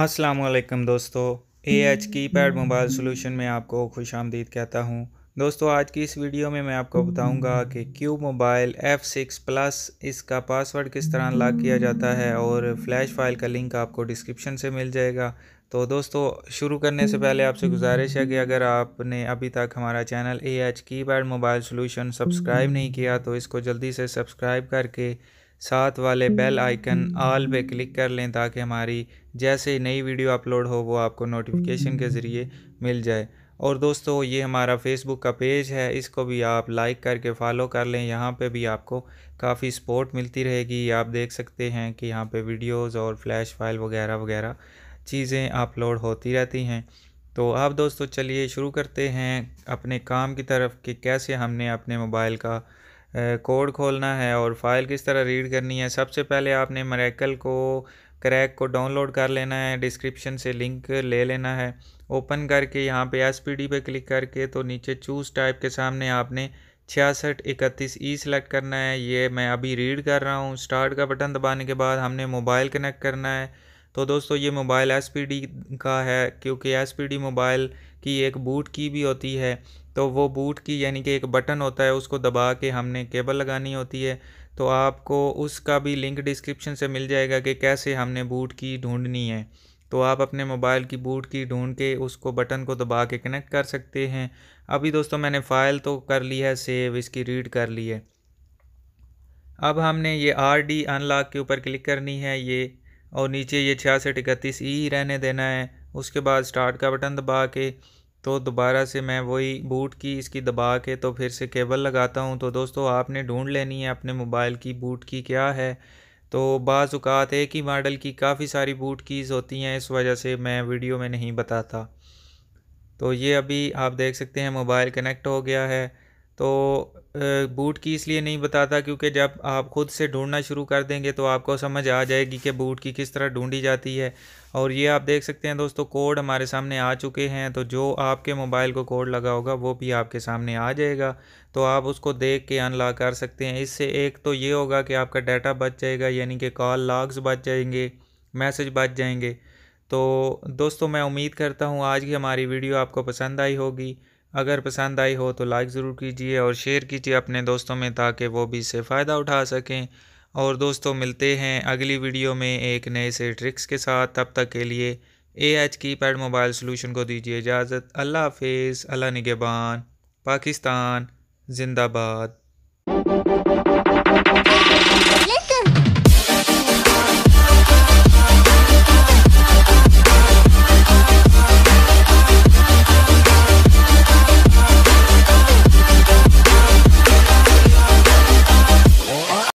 अस्सलाम दोस्तों A H keypad mobile solution में आपको खुश आमदीद कहता हूँ दोस्तों आज की इस वीडियो में मैं आपको बताऊंगा कि Q mobile F six plus इसका पासवर्ड किस तरह लॉक किया जाता है और फ्लैश फाइल का लिंक आपको डिस्क्रिप्शन से मिल जाएगा तो दोस्तों शुरू करने से पहले आपसे गुजारिश है कि अगर आपने अभी तक हमारा channel A H keypad mobile solution subscribe नहीं किया तो इसको जल्दी से सब्सक्राइब करके साथ वाले हम्म, बेल हम्म, आइकन हम्म, आल पे क्लिक कर लें ताकि हमारी जैसे नई वीडियो अपलोड हो वो आपको नोटिफिकेशन के ज़रिए मिल जाए और दोस्तों ये हमारा फेसबुक का पेज है इसको भी आप लाइक करके फॉलो कर लें यहाँ पे भी आपको काफ़ी सपोर्ट मिलती रहेगी आप देख सकते हैं कि यहाँ पे वीडियोस और फ्लैश फाइल वगैरह वगैरह चीज़ें अपलोड होती रहती हैं तो आप दोस्तों चलिए शुरू करते हैं अपने काम की तरफ कि कैसे हमने अपने मोबाइल का कोड खोलना है और फाइल किस तरह रीड करनी है सबसे पहले आपने मरेकल को क्रैक को डाउनलोड कर लेना है डिस्क्रिप्शन से लिंक ले लेना है ओपन करके यहाँ पे एस पी डी पे क्लिक करके तो नीचे चूज़ टाइप के सामने आपने छियासठ इकतीस ई e सेलेक्ट करना है ये मैं अभी रीड कर रहा हूँ स्टार्ट का बटन दबाने के बाद हमने मोबाइल कनेक्ट करना है तो दोस्तों ये मोबाइल एस का है क्योंकि एस मोबाइल की एक बूट की भी होती है तो वो बूट की यानी कि एक बटन होता है उसको दबा के हमने केबल लगानी होती है तो आपको उसका भी लिंक डिस्क्रिप्शन से मिल जाएगा कि कैसे हमने बूट की ढूंढनी है तो आप अपने मोबाइल की बूट की ढूंढ के उसको बटन को दबा के कनेक्ट कर सकते हैं अभी दोस्तों मैंने फ़ाइल तो कर ली है सेव इसकी रीड कर ली है अब हमने ये आर डी अनलॉक के ऊपर क्लिक करनी है ये और नीचे ये छियासठ इकतीस ई रहने देना है उसके बाद स्टार्ट का बटन दबा के तो दोबारा से मैं वही बूट की इसकी दबा के तो फिर से केबल लगाता हूँ तो दोस्तों आपने ढूंढ लेनी है अपने मोबाइल की बूट की क्या है तो बाज़ात एक ही मॉडल की काफ़ी सारी बूट कीज़ होती हैं इस वजह से मैं वीडियो में नहीं बताता तो ये अभी आप देख सकते हैं मोबाइल कनेक्ट हो गया है तो बूट की इसलिए नहीं बताता क्योंकि जब आप ख़ुद से ढूंढना शुरू कर देंगे तो आपको समझ आ जाएगी कि बूट की किस तरह ढूंढी जाती है और ये आप देख सकते हैं दोस्तों कोड हमारे सामने आ चुके हैं तो जो आपके मोबाइल को कोड लगा होगा वो भी आपके सामने आ जाएगा तो आप उसको देख के अनलॉक कर सकते हैं इससे एक तो ये होगा कि आपका डाटा बच जाएगा यानी कि कॉल लॉग्स बच जाएंगे मैसेज बच जाएंगे तो दोस्तों मैं उम्मीद करता हूँ आज की हमारी वीडियो आपको पसंद आई होगी अगर पसंद आई हो तो लाइक ज़रूर कीजिए और शेयर कीजिए अपने दोस्तों में ताकि वो भी इससे फ़ायदा उठा सकें और दोस्तों मिलते हैं अगली वीडियो में एक नए से ट्रिक्स के साथ तब तक के लिए A H keypad mobile solution को दीजिए इजाज़त अल्लाह हाफिज़ अल्लाह निगेबान पाकिस्तान जिंदाबाद